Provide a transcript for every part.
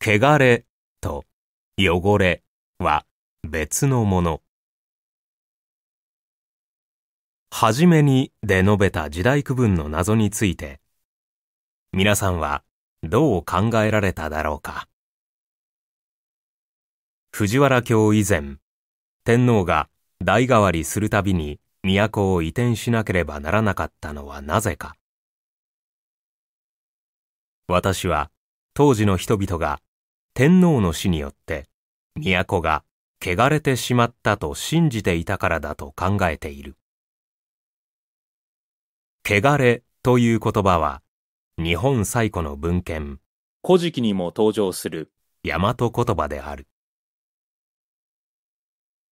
汚れと汚れは別のもの。はじめにで述べた時代区分の謎について、皆さんはどう考えられただろうか。藤原京以前、天皇が代替わりするたびに都を移転しなければならなかったのはなぜか。私は当時の人々が天皇の死によって都が汚れてしまったと信じていたからだと考えている。汚れという言葉は日本最古の文献古事記にも登場する大和言葉である。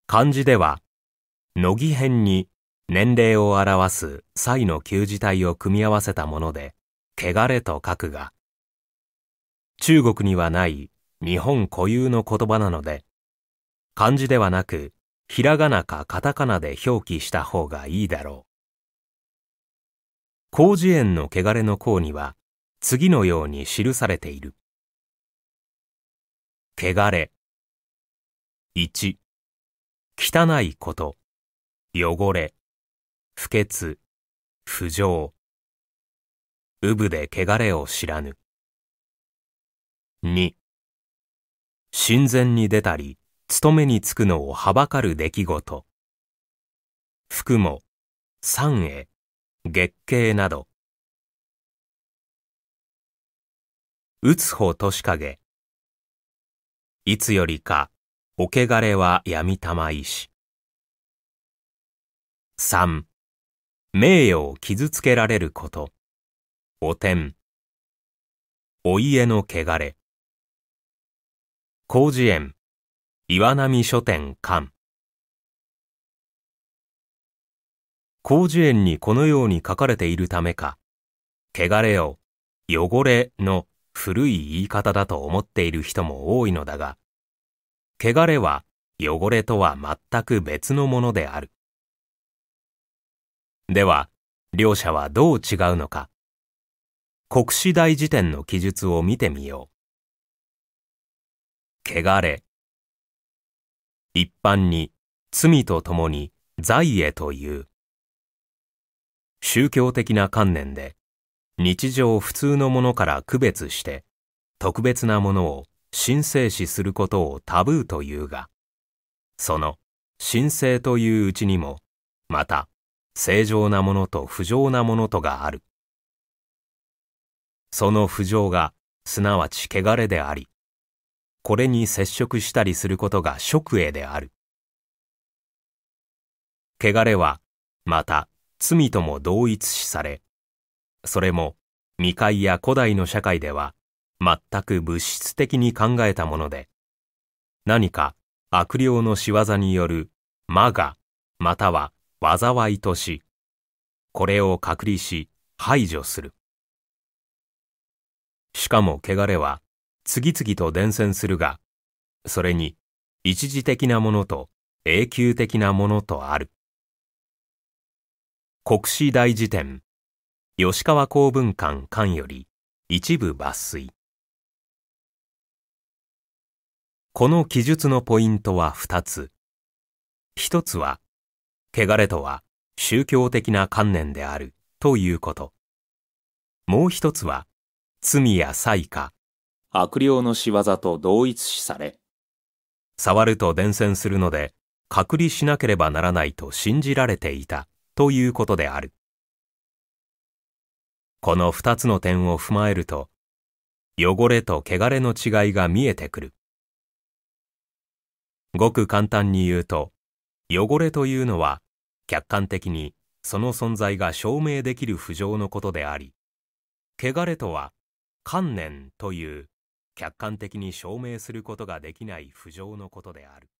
漢字では乃木編に年齢を表す際の旧字体を組み合わせたもので、汚れと書くが、中国にはない日本固有の言葉なので、漢字ではなく、ひらがなかカタカナで表記した方がいいだろう。広辞苑の汚れの項には、次のように記されている。汚れ。1、汚いこと、汚れ、不潔、不浄。うぶで汚れを知らぬ。2親善に出たり、勤めにつくのをはばかる出来事。服も、三栄、月経など。うつほとしかげ。いつよりか、おけがれは闇玉石。三、名誉を傷つけられること。おてん。お家のけがれ。工事園、岩波書店館。工事園にこのように書かれているためか、汚れを、汚れの古い言い方だと思っている人も多いのだが、汚れは汚れとは全く別のものである。では、両者はどう違うのか。国史大辞典の記述を見てみよう。汚れ。一般に罪と共に罪へという。宗教的な観念で日常普通のものから区別して特別なものを神聖視することをタブーというが、その神聖といううちにも、また正常なものと不浄なものとがある。その不浄がすなわち汚れであり、これに接触したりすることが食営である。汚れは、また、罪とも同一視され、それも、未開や古代の社会では、全く物質的に考えたもので、何か悪霊の仕業による魔が、または災いとし、これを隔離し排除する。しかも汚れは次々と伝染するが、それに一時的なものと永久的なものとある。国史大辞典、吉川公文館館より一部抜粋。この記述のポイントは二つ。一つは、汚れとは宗教的な観念であるということ。もう一つは、罪や災禍、悪霊の仕業と同一視され、触ると伝染するので、隔離しなければならないと信じられていたということである。この二つの点を踏まえると、汚れと汚れの違いが見えてくる。ごく簡単に言うと、汚れというのは、客観的にその存在が証明できる浮上のことであり、汚れとは、観念という客観的に証明することができない浮上のことである